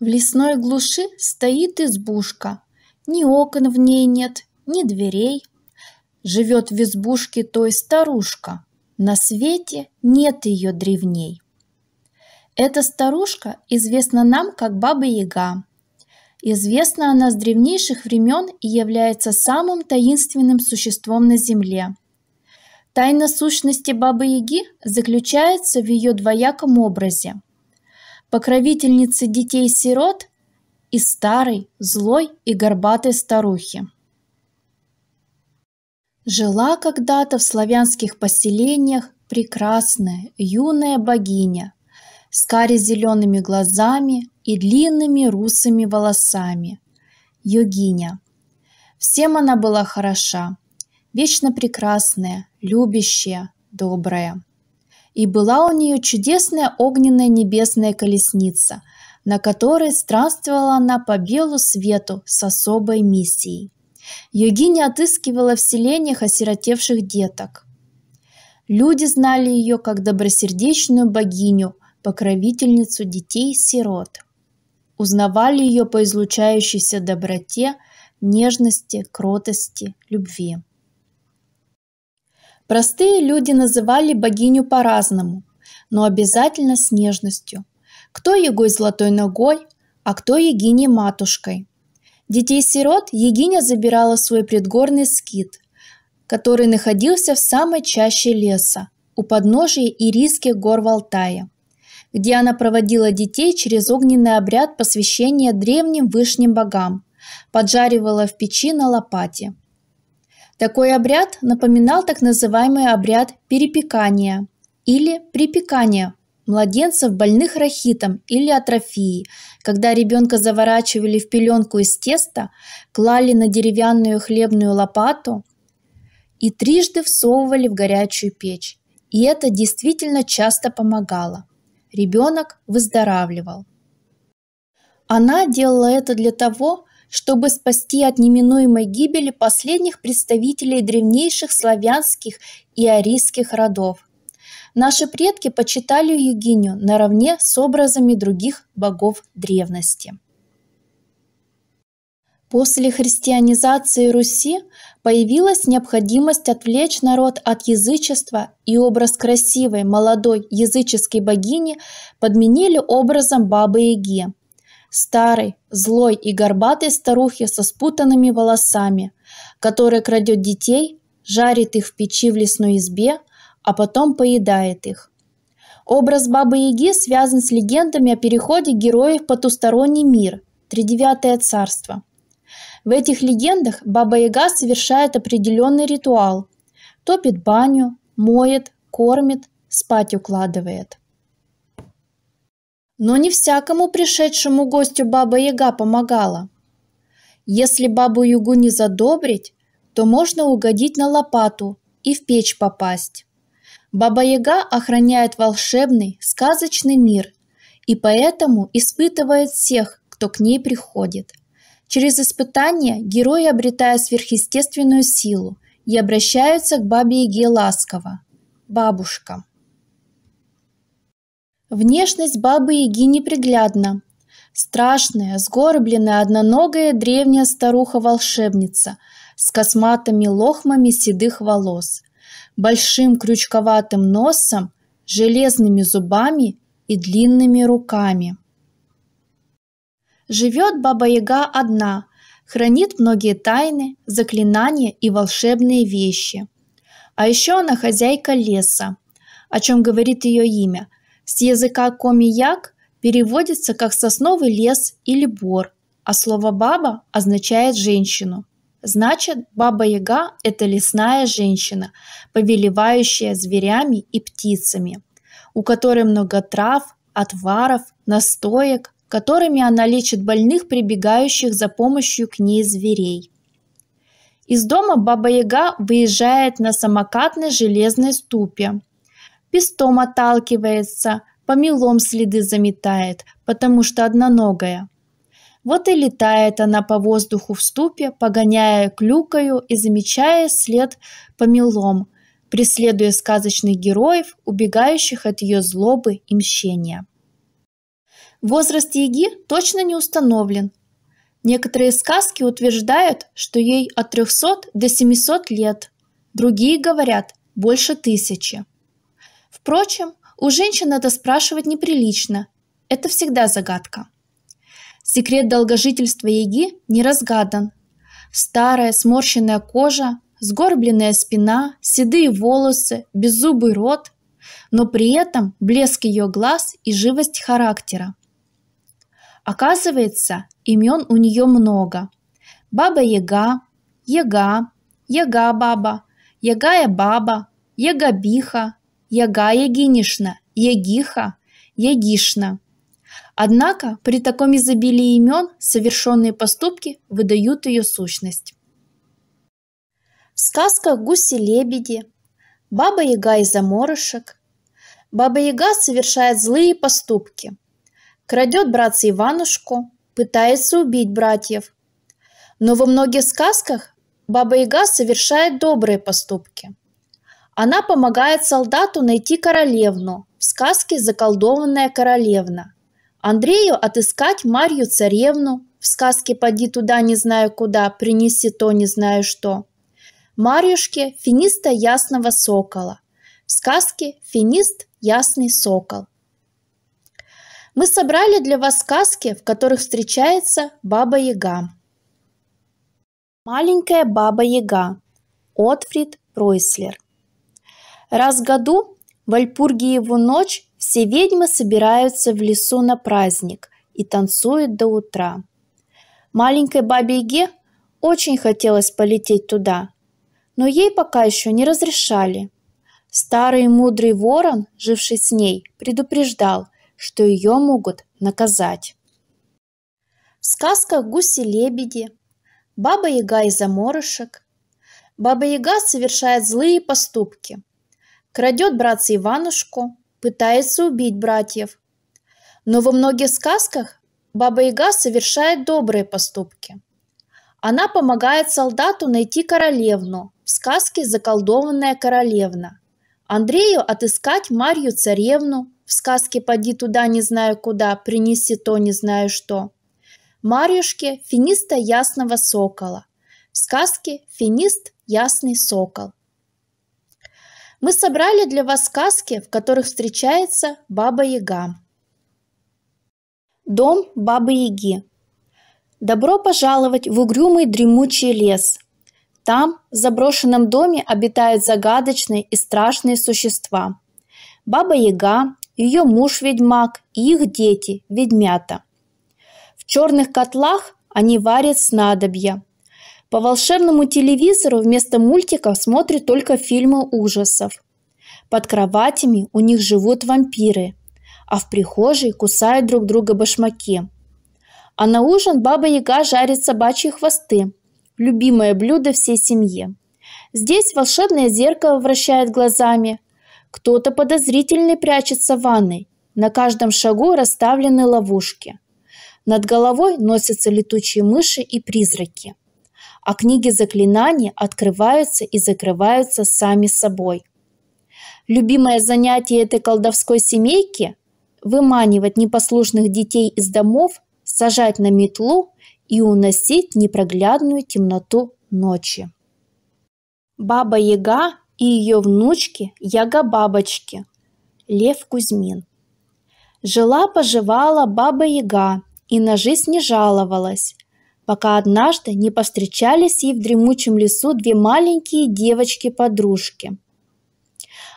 В лесной глуши стоит избушка. Ни окон в ней нет, ни дверей. Живет в избушке той старушка. На свете нет ее древней. Эта старушка известна нам как Баба Яга. Известна она с древнейших времен и является самым таинственным существом на Земле. Тайна сущности Бабы Яги заключается в ее двояком образе покровительницы детей-сирот и старой, злой и горбатой старухи. Жила когда-то в славянских поселениях прекрасная юная богиня с каре-зелеными глазами и длинными русыми волосами – йогиня. Всем она была хороша, вечно прекрасная, любящая, добрая – и была у нее чудесная огненная небесная колесница, на которой странствовала она по белу свету с особой миссией. Йогиня отыскивала в селениях осиротевших деток. Люди знали ее как добросердечную богиню, покровительницу детей-сирот. Узнавали ее по излучающейся доброте, нежности, кротости, любви. Простые люди называли богиню по-разному, но обязательно с нежностью. Кто Егой Золотой Ногой, а кто Егине Матушкой. Детей-сирот Егиня забирала свой предгорный скит, который находился в самой чаще леса, у подножия Ирийских гор Валтая, где она проводила детей через огненный обряд посвящения древним вышним богам, поджаривала в печи на лопате – такой обряд напоминал так называемый обряд перепекания или припекания младенцев, больных рахитом или атрофией, когда ребенка заворачивали в пеленку из теста, клали на деревянную хлебную лопату и трижды всовывали в горячую печь. И это действительно часто помогало. Ребенок выздоравливал. Она делала это для того, чтобы спасти от неминуемой гибели последних представителей древнейших славянских и арийских родов. Наши предки почитали Югиню наравне с образами других богов древности. После христианизации Руси появилась необходимость отвлечь народ от язычества, и образ красивой молодой языческой богини подменили образом Бабы Яги – старой, злой и горбатой старухе со спутанными волосами, которая крадет детей, жарит их в печи в лесной избе, а потом поедает их. Образ Бабы-Яги связан с легендами о переходе героев в потусторонний мир, Тридевятое царство. В этих легендах Баба-Яга совершает определенный ритуал. Топит баню, моет, кормит, спать укладывает – но не всякому пришедшему гостю Баба-Яга помогала. Если Бабу-Ягу не задобрить, то можно угодить на лопату и в печь попасть. Баба-Яга охраняет волшебный, сказочный мир и поэтому испытывает всех, кто к ней приходит. Через испытания герои обретают сверхъестественную силу и обращаются к Бабе-Яге ласково – бабушкам. Внешность бабы-яги неприглядна. Страшная, сгорбленная, одноногая древняя старуха-волшебница с косматыми лохмами седых волос, большим крючковатым носом, железными зубами и длинными руками. Живет Баба-Яга одна, хранит многие тайны, заклинания и волшебные вещи. А еще она хозяйка леса, о чем говорит ее имя – с языка комияк переводится как сосновый лес или бор, а слово «баба» означает «женщину». Значит, Баба-Яга – это лесная женщина, повелевающая зверями и птицами, у которой много трав, отваров, настоек, которыми она лечит больных, прибегающих за помощью к ней зверей. Из дома Баба-Яга выезжает на самокатной железной ступе – Пестом отталкивается, помелом следы заметает, потому что одноногая. Вот и летает она по воздуху в ступе, погоняя клюкою и замечая след помелом, преследуя сказочных героев, убегающих от ее злобы и мщения. Возраст Яги точно не установлен. Некоторые сказки утверждают, что ей от 300 до 700 лет, другие говорят – больше тысячи. Впрочем, у женщин это спрашивать неприлично. Это всегда загадка. Секрет долгожительства Яги не разгадан. Старая сморщенная кожа, сгорбленная спина, седые волосы, беззубый рот, но при этом блеск ее глаз и живость характера. Оказывается, имен у нее много. Баба Яга, Яга, Яга-баба, Ягая-баба, Ягабиха. Яга Ягинишна, Ягиха, Ягишна. Однако при таком изобилии имен совершенные поступки выдают ее сущность. В сказках «Гуси-лебеди», «Баба-яга и заморышек» Баба-яга совершает злые поступки. Крадет братца Иванушку, пытается убить братьев. Но во многих сказках Баба-яга совершает добрые поступки – она помогает солдату найти королевну в сказке «Заколдованная королевна», Андрею отыскать Марью царевну в сказке «Поди туда, не знаю куда, принеси то, не знаю что». Марьюшке финиста ясного сокола. В сказке «Финист ясный сокол». Мы собрали для вас сказки, в которых встречается Баба-Яга. Маленькая Баба-Яга. Отфрид Пройслер. Раз в году в Альпургиеву ночь все ведьмы собираются в лесу на праздник и танцуют до утра. Маленькой бабе Еге очень хотелось полететь туда, но ей пока еще не разрешали. Старый мудрый ворон, живший с ней, предупреждал, что ее могут наказать. В сказках «Гуси-лебеди», «Баба-яга и заморышек» Баба-яга совершает злые поступки – крадет братца Иванушку, пытается убить братьев. Но во многих сказках Баба Яга совершает добрые поступки. Она помогает солдату найти королевну в сказке «Заколдованная королевна», Андрею отыскать Марью царевну в сказке «Поди туда, не знаю куда, принеси то, не знаю что», Марьюшке финиста ясного сокола в сказке «Финист ясный сокол», мы собрали для вас сказки, в которых встречается Баба-Яга. Дом Бабы-Яги. Добро пожаловать в угрюмый дремучий лес. Там, в заброшенном доме, обитают загадочные и страшные существа. Баба-Яга, ее муж-ведьмак и их дети – ведьмята. В черных котлах они варят снадобья – по волшебному телевизору вместо мультиков смотрят только фильмы ужасов. Под кроватями у них живут вампиры, а в прихожей кусают друг друга башмаки. А на ужин баба Яга жарит собачьи хвосты – любимое блюдо всей семьи. Здесь волшебное зеркало вращает глазами, кто-то подозрительный прячется в ванной, на каждом шагу расставлены ловушки. Над головой носятся летучие мыши и призраки – а книги заклинаний открываются и закрываются сами собой. Любимое занятие этой колдовской семейки – выманивать непослушных детей из домов, сажать на метлу и уносить непроглядную темноту ночи. Баба Яга и ее внучки Яга-бабочки. Лев Кузьмин. Жила-поживала Баба Яга и на жизнь не жаловалась пока однажды не повстречались ей в дремучем лесу две маленькие девочки-подружки.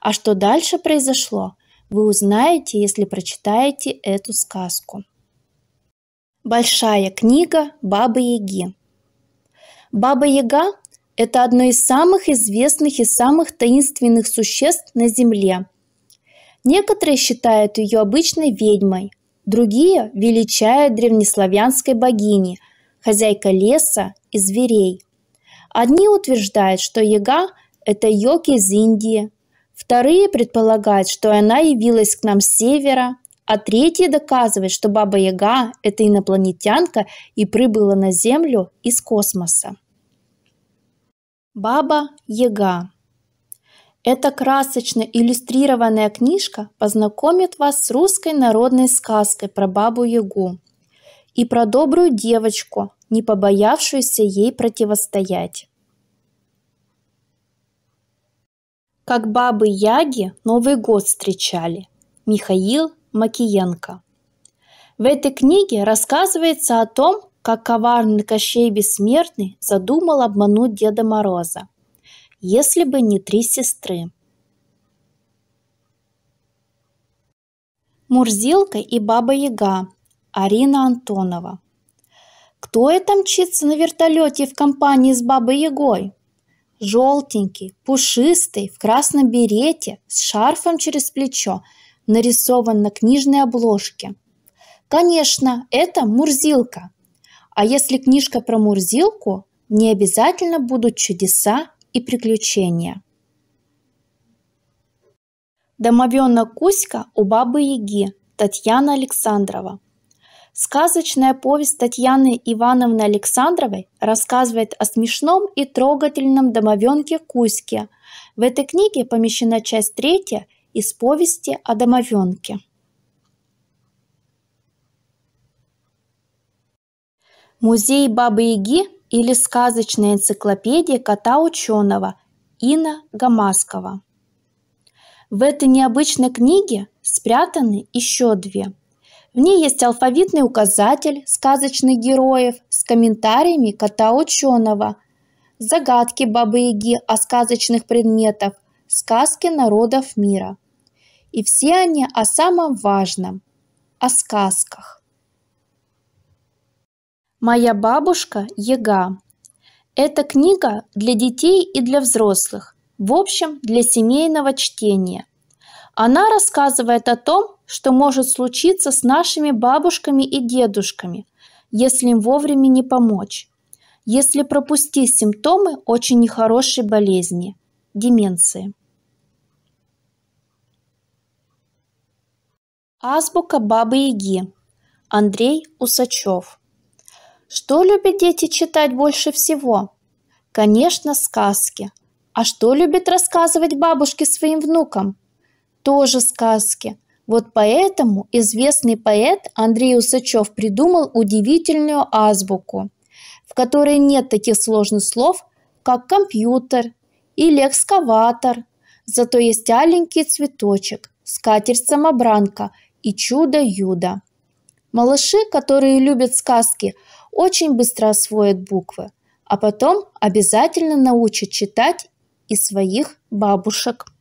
А что дальше произошло, вы узнаете, если прочитаете эту сказку. Большая книга Бабы-Яги Баба-Яга – это одно из самых известных и самых таинственных существ на Земле. Некоторые считают ее обычной ведьмой, другие величают древнеславянской богиней – хозяйка леса и зверей. Одни утверждают, что яга – это йог из Индии, вторые предполагают, что она явилась к нам с севера, а третьи доказывают, что Баба Яга – это инопланетянка и прибыла на Землю из космоса. Баба Яга эта красочно иллюстрированная книжка познакомит вас с русской народной сказкой про бабу Ягу и про добрую девочку, не побоявшуюся ей противостоять. Как бабы Яги Новый год встречали. Михаил Макиенко. В этой книге рассказывается о том, как коварный Кощей Бессмертный задумал обмануть Деда Мороза, если бы не три сестры. Мурзилка и Баба Яга Арина Антонова. Кто это мчится на вертолете в компании с Бабой Ягой? Желтенький, пушистый, в красном берете, с шарфом через плечо, нарисован на книжной обложке. Конечно, это Мурзилка. А если книжка про Мурзилку, не обязательно будут чудеса и приключения. Домовенок Кузька у бабы Яги Татьяна Александрова. Сказочная повесть Татьяны Ивановны Александровой рассказывает о смешном и трогательном домовенке Кузьке. В этой книге помещена часть третья из повести о домовенке. Музей Бабы-Яги или сказочная энциклопедия кота-ученого Ина Гамаскова. В этой необычной книге спрятаны еще две – в ней есть алфавитный указатель сказочных героев с комментариями кота ученого, загадки Бабы-Яги о сказочных предметах, сказки народов мира. И все они о самом важном – о сказках. Моя бабушка Яга. Эта книга для детей и для взрослых, в общем, для семейного чтения. Она рассказывает о том, что может случиться с нашими бабушками и дедушками, если им вовремя не помочь, если пропустить симптомы очень нехорошей болезни – деменции. Азбука Бабы-Яги. Андрей Усачев. Что любят дети читать больше всего? Конечно, сказки. А что любят рассказывать бабушки своим внукам? Тоже сказки – вот поэтому известный поэт Андрей Усачев придумал удивительную азбуку, в которой нет таких сложных слов, как компьютер или экскаватор, зато есть аленький цветочек, скатерть-самобранка и чудо-юдо. Малыши, которые любят сказки, очень быстро освоят буквы, а потом обязательно научат читать и своих бабушек.